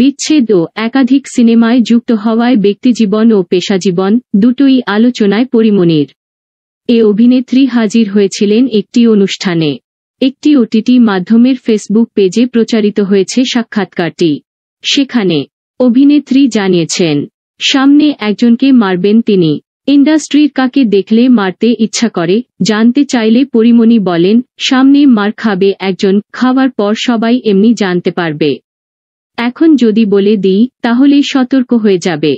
বিচ্ছেদ ও একাধিক সিনেমায় যুক্ত হওয়ায় ব্যক্তিজীবন ও পেশাজীবন দুটোই আলোচনায় পরিমনির এ অভিনেত্রী হাজির হয়েছিলেন একটি অনুষ্ঠানে একটি ওটিটি মাধ্যমের ফেসবুক পেজে প্রচারিত হয়েছে সাক্ষাৎকারটি সেখানে অভিনেত্রী জানিয়েছেন সামনে একজনকে মারবেন তিনি ইন্ডাস্ট্রির কাকে দেখলে মারতে ইচ্ছা করে জানতে চাইলে পরিমণি বলেন সামনে মার খাবে একজন খাওয়ার পর সবাই এমনি জানতে পারবে এখন যদি বলে দিই তাহলেই সতর্ক হয়ে যাবে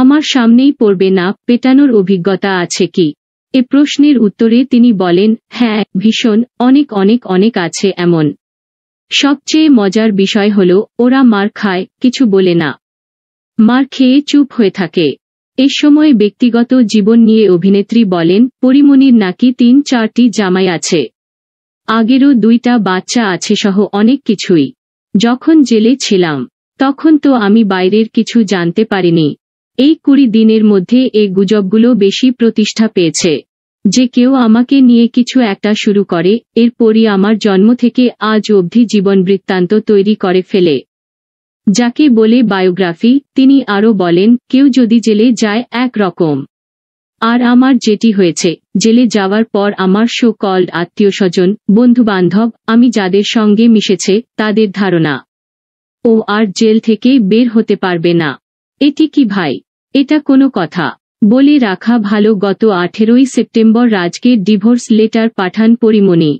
আমার সামনেই পড়বে না পেটানোর অভিজ্ঞতা আছে কি এ প্রশ্নের উত্তরে তিনি বলেন হ্যাঁ ভীষণ অনেক অনেক অনেক আছে এমন সবচেয়ে মজার বিষয় হল ওরা মার খায় কিছু বলে না মার খেয়ে চুপ হয়ে থাকে এ সময় ব্যক্তিগত জীবন নিয়ে অভিনেত্রী বলেন পরিমণির নাকি তিন চারটি জামাই আছে আগেরও দুইটা বাচ্চা আছে সহ অনেক কিছুই যখন জেলে ছিলাম তখন তো আমি বাইরের কিছু জানতে পারিনি এই কুড়ি দিনের মধ্যে এই গুজবগুলো বেশি প্রতিষ্ঠা পেয়েছে যে কেউ আমাকে নিয়ে কিছু একটা শুরু করে এরপরই আমার জন্ম থেকে আজ অবধি জীবন বৃত্তান্ত তৈরি করে ফেলে যাকে বলে বায়োগ্রাফি তিনি আরও বলেন কেউ যদি জেলে যায় এক রকম আর আমার যেটি হয়েছে জেলে যাওয়ার পর আমার সো কল্ড আত্মীয় স্বজন বন্ধুবান্ধব আমি যাদের সঙ্গে মিশেছে তাদের ধারণা ও আর জেল থেকে বের হতে পারবে না এটি কি ভাই এটা কোনো কথা বলে রাখা ভালো গত আঠেরোই সেপ্টেম্বর রাজকে ডিভোর্স লেটার পাঠান পরিমণি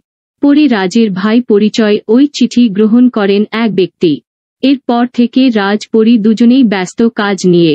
পরে রাজের ভাই পরিচয় ওই চিঠি গ্রহণ করেন এক ব্যক্তি এরপর থেকে রাজ পরি দুজনেই ব্যস্ত কাজ নিয়ে